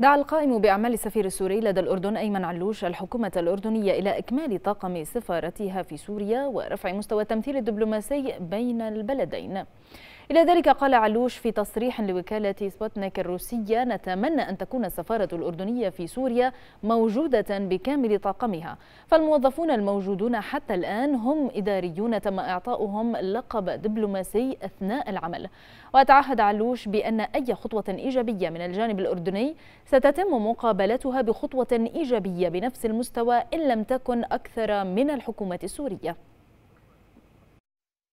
دعا القائم بأعمال السفير السوري لدى الأردن أيمن علوش الحكومة الأردنية إلى إكمال طاقم سفارتها في سوريا ورفع مستوى التمثيل الدبلوماسي بين البلدين إلى ذلك قال علوش في تصريح لوكالة سبوتنيك الروسية نتمنى أن تكون السفارة الأردنية في سوريا موجودة بكامل طاقمها فالموظفون الموجودون حتى الآن هم إداريون تم إعطاؤهم لقب دبلوماسي أثناء العمل وتعهد علوش بأن أي خطوة إيجابية من الجانب الأردني ستتم مقابلتها بخطوة إيجابية بنفس المستوى إن لم تكن أكثر من الحكومة السورية